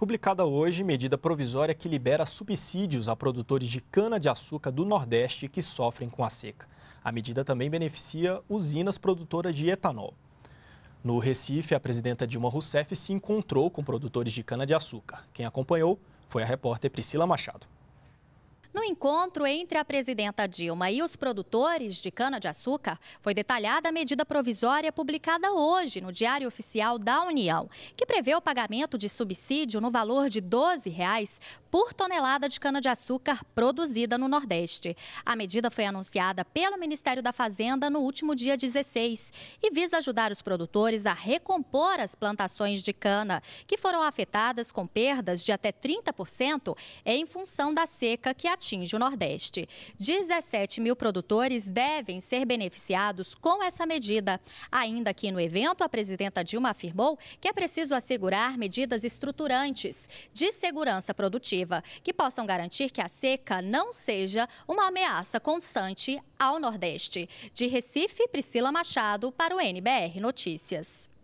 publicada hoje medida provisória que libera subsídios a produtores de cana-de-açúcar do Nordeste que sofrem com a seca. A medida também beneficia usinas produtoras de etanol. No Recife, a presidenta Dilma Rousseff se encontrou com produtores de cana-de-açúcar. Quem acompanhou foi a repórter Priscila Machado. No encontro entre a presidenta Dilma e os produtores de cana-de-açúcar, foi detalhada a medida provisória publicada hoje no Diário Oficial da União, que prevê o pagamento de subsídio no valor de R$ 12,00 por tonelada de cana-de-açúcar produzida no Nordeste. A medida foi anunciada pelo Ministério da Fazenda no último dia 16 e visa ajudar os produtores a recompor as plantações de cana, que foram afetadas com perdas de até 30% em função da seca que a atinge o Nordeste. 17 mil produtores devem ser beneficiados com essa medida. Ainda que no evento, a presidenta Dilma afirmou que é preciso assegurar medidas estruturantes de segurança produtiva, que possam garantir que a seca não seja uma ameaça constante ao Nordeste. De Recife, Priscila Machado, para o NBR Notícias.